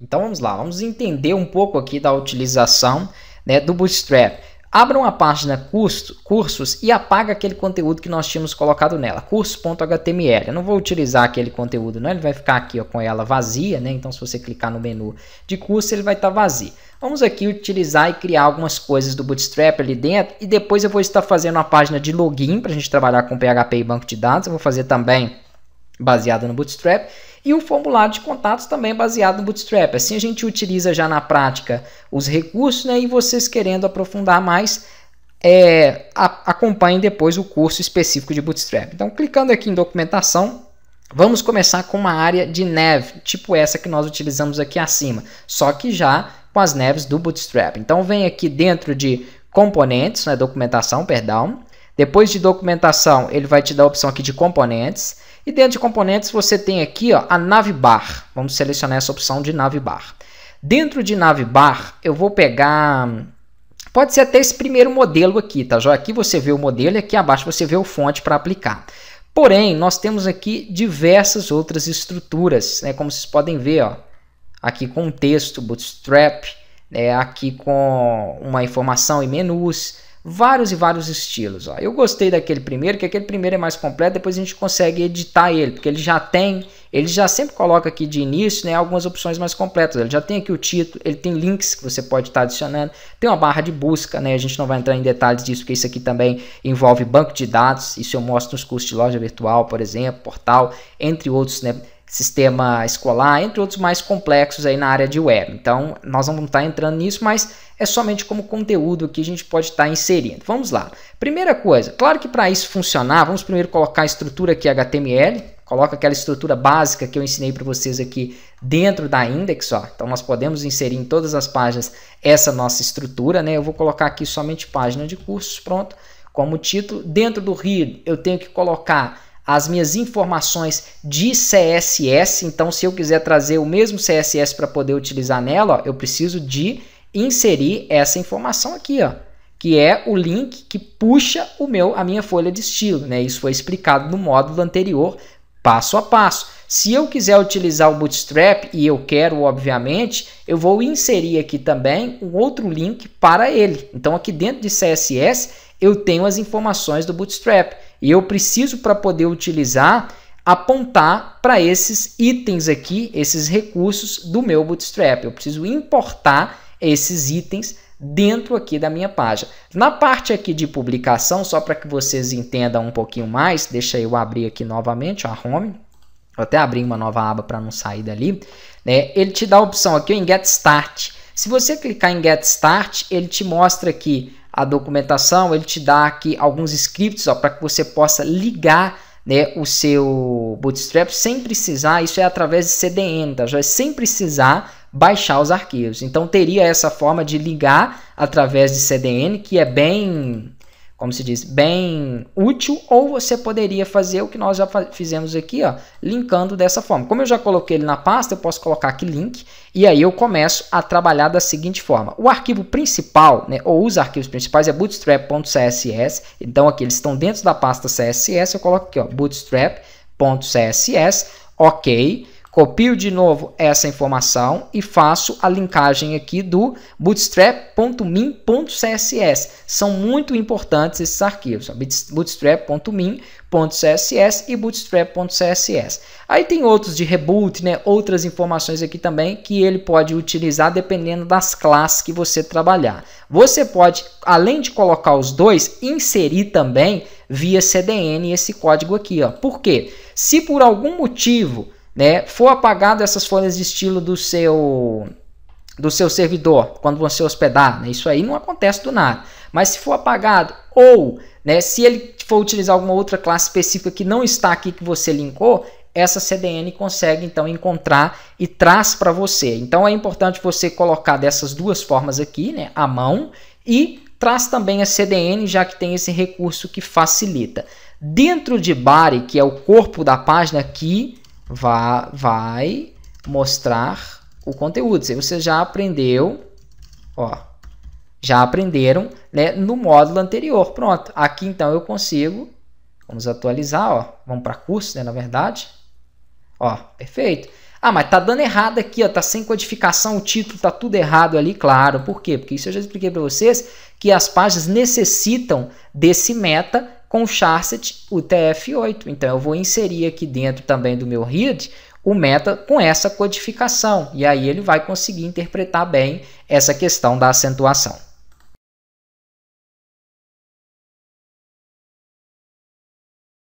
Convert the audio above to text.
Então vamos lá, vamos entender um pouco aqui da utilização né, do Bootstrap. Abra uma página cursos e apaga aquele conteúdo que nós tínhamos colocado nela, curso.html. Eu não vou utilizar aquele conteúdo, não, ele vai ficar aqui ó, com ela vazia, né? Então se você clicar no menu de curso, ele vai estar tá vazio. Vamos aqui utilizar e criar algumas coisas do Bootstrap ali dentro e depois eu vou estar fazendo uma página de login para a gente trabalhar com PHP e banco de dados. Eu vou fazer também baseada no Bootstrap, e o formulário de contatos também baseado no Bootstrap. Assim a gente utiliza já na prática os recursos né, e vocês querendo aprofundar mais, é, a, acompanhem depois o curso específico de Bootstrap. Então, clicando aqui em documentação, vamos começar com uma área de neve, tipo essa que nós utilizamos aqui acima, só que já com as neves do Bootstrap. Então, vem aqui dentro de componentes, né, documentação, perdão. Depois de documentação, ele vai te dar a opção aqui de componentes. E dentro de componentes você tem aqui ó, a navbar. Vamos selecionar essa opção de navbar. Dentro de navbar eu vou pegar... Pode ser até esse primeiro modelo aqui, tá? Já aqui você vê o modelo e aqui abaixo você vê o fonte para aplicar. Porém, nós temos aqui diversas outras estruturas, né? como vocês podem ver, ó, aqui com texto, bootstrap, né? aqui com uma informação e menus, vários e vários estilos. Ó. Eu gostei daquele primeiro, que aquele primeiro é mais completo, depois a gente consegue editar ele, porque ele já tem, ele já sempre coloca aqui de início né, algumas opções mais completas. Ele já tem aqui o título, ele tem links que você pode estar tá adicionando, tem uma barra de busca, né? A gente não vai entrar em detalhes disso, porque isso aqui também envolve banco de dados, isso eu mostro nos cursos de loja virtual, por exemplo, portal, entre outros, né? sistema escolar, entre outros mais complexos aí na área de web. Então, nós não vamos estar entrando nisso, mas é somente como conteúdo que a gente pode estar tá inserindo. Vamos lá. Primeira coisa, claro que para isso funcionar, vamos primeiro colocar a estrutura aqui HTML, coloca aquela estrutura básica que eu ensinei para vocês aqui dentro da index, ó. Então nós podemos inserir em todas as páginas essa nossa estrutura, né? Eu vou colocar aqui somente página de cursos, pronto, como título. Dentro do Rio, eu tenho que colocar as minhas informações de CSS, então se eu quiser trazer o mesmo CSS para poder utilizar nela, ó, eu preciso de inserir essa informação aqui, ó, que é o link que puxa o meu, a minha folha de estilo. Né? Isso foi explicado no módulo anterior, passo a passo. Se eu quiser utilizar o Bootstrap, e eu quero, obviamente, eu vou inserir aqui também um outro link para ele. Então, aqui dentro de CSS, eu tenho as informações do Bootstrap. E eu preciso, para poder utilizar, apontar para esses itens aqui, esses recursos do meu Bootstrap. Eu preciso importar esses itens dentro aqui da minha página. Na parte aqui de publicação, só para que vocês entendam um pouquinho mais, deixa eu abrir aqui novamente a home. Vou até abrir uma nova aba para não sair dali. Né? Ele te dá a opção aqui em Get Start. Se você clicar em Get Start, ele te mostra aqui a documentação, ele te dá aqui alguns scripts para que você possa ligar né, o seu Bootstrap sem precisar, isso é através de CDN, tá? Já é sem precisar baixar os arquivos. Então teria essa forma de ligar através de CDN, que é bem, como se diz, bem útil, ou você poderia fazer o que nós já fizemos aqui, ó, linkando dessa forma. Como eu já coloquei ele na pasta, eu posso colocar aqui link e aí eu começo a trabalhar da seguinte forma. O arquivo principal, né, ou os arquivos principais é bootstrap.css. Então aqui eles estão dentro da pasta CSS, eu coloco aqui, ó, bootstrap.css, OK. Copio de novo essa informação e faço a linkagem aqui do bootstrap.min.css. São muito importantes esses arquivos, bootstrap.min.css e bootstrap.css. Aí tem outros de reboot, né, outras informações aqui também que ele pode utilizar dependendo das classes que você trabalhar. Você pode, além de colocar os dois, inserir também via CDN esse código aqui, ó. Por quê? Se por algum motivo né, for apagado essas folhas de estilo do seu do seu servidor quando você hospedar, né, isso aí não acontece do nada. Mas se for apagado ou né, se ele for utilizar alguma outra classe específica que não está aqui que você linkou, essa CDN consegue então encontrar e traz para você. Então é importante você colocar dessas duas formas aqui, né, a mão e traz também a CDN, já que tem esse recurso que facilita. Dentro de Body, que é o corpo da página aqui, vai mostrar o conteúdo. Se você já aprendeu, ó, já aprenderam né, no módulo anterior. Pronto, aqui então eu consigo, vamos atualizar, ó, vamos para curso, né, na verdade. Ó, perfeito. Ah, mas tá dando errado aqui, ó, tá sem codificação, o título tá tudo errado ali, claro. Por quê? Porque isso eu já expliquei para vocês que as páginas necessitam desse meta com o charset UTF-8. Então eu vou inserir aqui dentro também do meu read o meta com essa codificação e aí ele vai conseguir interpretar bem essa questão da acentuação.